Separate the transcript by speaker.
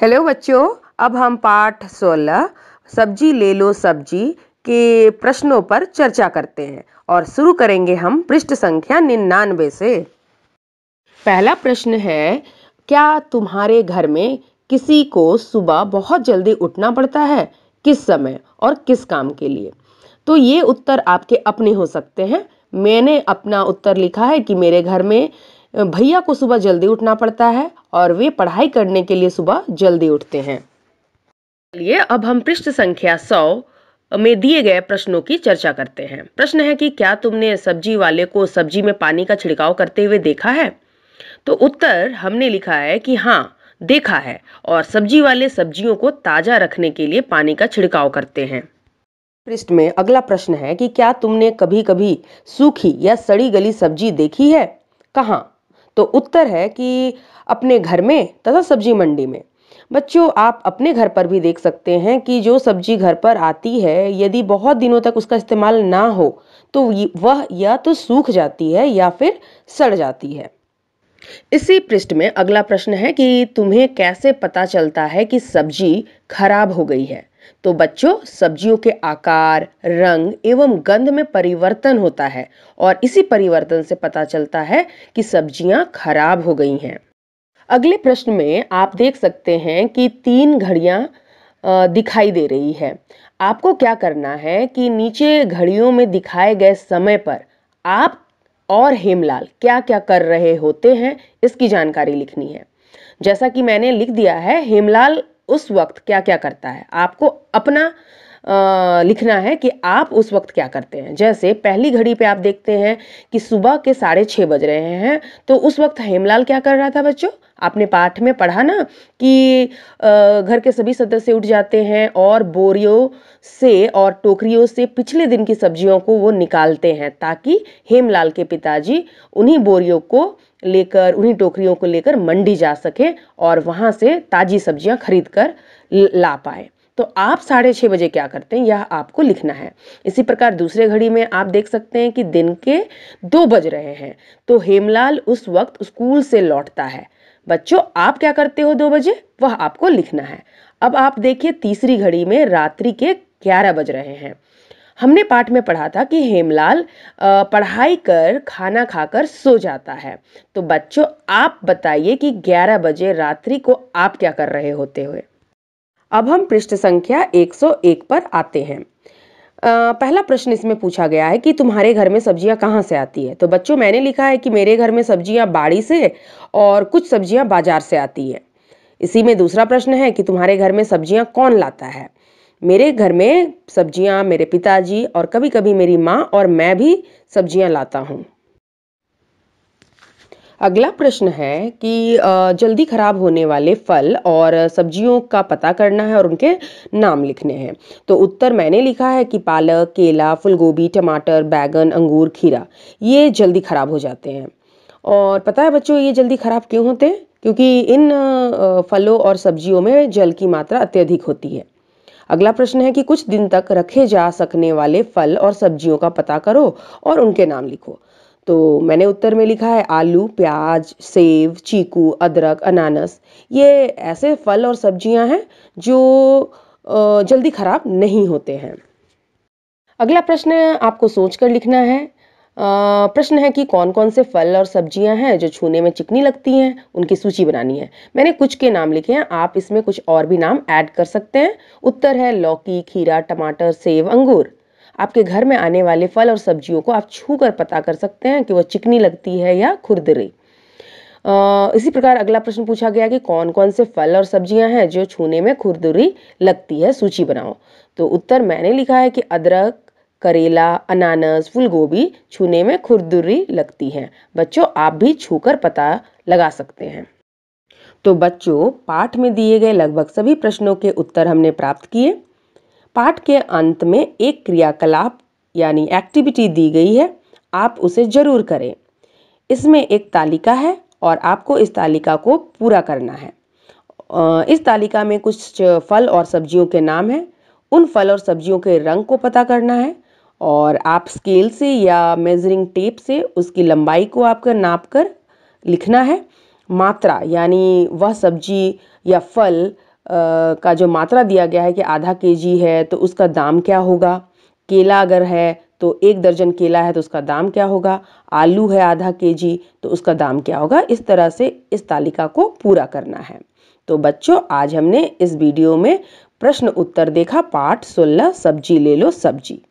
Speaker 1: hello बच्चों अब हम पाठ 16 सब्जी ले लो सब्जी के प्रश्नों पर चर्चा करते हैं और शुरू करेंगे हम पृष्ठ संख्या निन्यानवे से पहला प्रश्न है क्या तुम्हारे घर में किसी को सुबह बहुत जल्दी उठना पड़ता है किस समय और किस काम के लिए तो ये उत्तर आपके अपने हो सकते हैं मैंने अपना उत्तर लिखा है कि मेरे घर में भैया को सुबह जल्दी उठना पड़ता है और वे पढ़ाई करने के लिए सुबह जल्दी उठते हैं चलिए अब हम पृष्ठ संख्या सौ में दिए गए प्रश्नों की चर्चा करते हैं प्रश्न है कि क्या तुमने सब्जी वाले को सब्जी में पानी का छिड़काव करते हुए देखा है तो उत्तर हमने लिखा है कि हाँ देखा है और सब्जी वाले सब्जियों को ताज़ा रखने के लिए पानी का छिड़काव करते हैं पृष्ठ में अगला प्रश्न है कि क्या तुमने कभी कभी सूखी या सड़ी गली सब्जी देखी है कहाँ तो उत्तर है कि अपने घर में तथा सब्जी मंडी में बच्चों आप अपने घर पर भी देख सकते हैं कि जो सब्जी घर पर आती है यदि बहुत दिनों तक उसका इस्तेमाल ना हो तो वह या तो सूख जाती है या फिर सड़ जाती है इसी पृष्ठ में अगला प्रश्न है कि तुम्हें कैसे पता चलता है कि सब्जी खराब हो गई है तो बच्चों सब्जियों के आकार रंग एवं गंध में परिवर्तन होता है और इसी परिवर्तन से पता चलता है कि सब्जियां खराब हो गई हैं अगले प्रश्न में आप देख सकते हैं कि तीन घड़ियां दिखाई दे रही है आपको क्या करना है कि नीचे घड़ियों में दिखाए गए समय पर आप और हेमलाल क्या क्या कर रहे होते हैं इसकी जानकारी लिखनी है जैसा कि मैंने लिख दिया है हेमलाल उस वक्त क्या क्या करता है आपको अपना लिखना है कि आप उस वक्त क्या करते हैं जैसे पहली घड़ी पे आप देखते हैं कि सुबह के साढ़े छः बज रहे हैं तो उस वक्त हेमलाल क्या कर रहा था बच्चों आपने पाठ में पढ़ा ना कि घर के सभी सदस्य उठ जाते हैं और बोरियों से और टोकरियों से पिछले दिन की सब्जियों को वो निकालते हैं ताकि हेमलाल के पिताजी उन्हीं बोरियों को लेकर उन्हीं टोकरियों को लेकर मंडी जा सके और वहाँ से ताज़ी सब्जियाँ खरीद कर ला पाए तो आप साढ़े छः बजे क्या करते हैं यह आपको लिखना है इसी प्रकार दूसरे घड़ी में आप देख सकते हैं कि दिन के दो बज रहे हैं तो हेमलाल उस वक्त स्कूल से लौटता है बच्चों आप क्या करते हो दो बजे वह आपको लिखना है अब आप देखिए तीसरी घड़ी में रात्रि के ग्यारह बज रहे हैं हमने पाठ में पढ़ा था कि हेमलाल पढ़ाई कर खाना खाकर सो जाता है तो बच्चों आप बताइए कि 11 बजे रात्रि को आप क्या कर रहे होते हुए अब हम पृष्ठ संख्या 101 पर आते हैं आ, पहला प्रश्न इसमें पूछा गया है कि तुम्हारे घर में सब्जियां कहाँ से आती है तो बच्चों मैंने लिखा है कि मेरे घर में सब्जियां बाड़ी से और कुछ सब्जियां बाजार से आती है इसी में दूसरा प्रश्न है कि तुम्हारे घर में सब्जियां कौन लाता है मेरे घर में सब्जियां मेरे पिताजी और कभी कभी मेरी माँ और मैं भी सब्जियां लाता हूँ अगला प्रश्न है कि जल्दी खराब होने वाले फल और सब्जियों का पता करना है और उनके नाम लिखने हैं तो उत्तर मैंने लिखा है कि पालक केला फूलगोभी टमाटर बैगन अंगूर खीरा ये जल्दी खराब हो जाते हैं और पता है बच्चों ये जल्दी खराब क्यों होते हैं क्योंकि इन फलों और सब्जियों में जल की मात्रा अत्यधिक होती है अगला प्रश्न है कि कुछ दिन तक रखे जा सकने वाले फल और सब्जियों का पता करो और उनके नाम लिखो तो मैंने उत्तर में लिखा है आलू प्याज सेब चीकू अदरक अनानस ये ऐसे फल और सब्जियां हैं जो जल्दी खराब नहीं होते हैं अगला प्रश्न आपको सोच कर लिखना है प्रश्न है कि कौन कौन से फल और सब्जियां हैं जो छूने में चिकनी लगती हैं उनकी सूची बनानी है मैंने कुछ के नाम लिखे हैं आप इसमें कुछ और भी नाम ऐड कर सकते हैं उत्तर है लौकी खीरा टमाटर सेब अंगूर आपके घर में आने वाले फल और सब्जियों को आप छू कर पता कर सकते हैं कि वह चिकनी लगती है या खुरदरी इसी प्रकार अगला प्रश्न पूछा गया कि कौन कौन से फल और सब्जियां हैं जो छूने में खुरदुरी लगती है सूची बनाओ तो उत्तर मैंने लिखा है कि अदरक करेला अनानास फूलगोभी छूने में खुरदुरी लगती है बच्चों आप भी छूकर पता लगा सकते हैं तो बच्चों पाठ में दिए गए लगभग सभी प्रश्नों के उत्तर हमने प्राप्त किए पाठ के अंत में एक क्रियाकलाप यानी एक्टिविटी दी गई है आप उसे ज़रूर करें इसमें एक तालिका है और आपको इस तालिका को पूरा करना है इस तालिका में कुछ फल और सब्जियों के नाम हैं उन फल और सब्जियों के रंग को पता करना है और आप स्केल से या मेजरिंग टेप से उसकी लंबाई को आपका नाप कर लिखना है मात्रा यानी वह सब्जी या फल का जो मात्रा दिया गया है कि आधा के जी है तो उसका दाम क्या होगा केला अगर है तो एक दर्जन केला है तो उसका दाम क्या होगा आलू है आधा के जी तो उसका दाम क्या होगा इस तरह से इस तालिका को पूरा करना है तो बच्चों आज हमने इस वीडियो में प्रश्न उत्तर देखा पाठ सोलह सब्जी ले लो सब्जी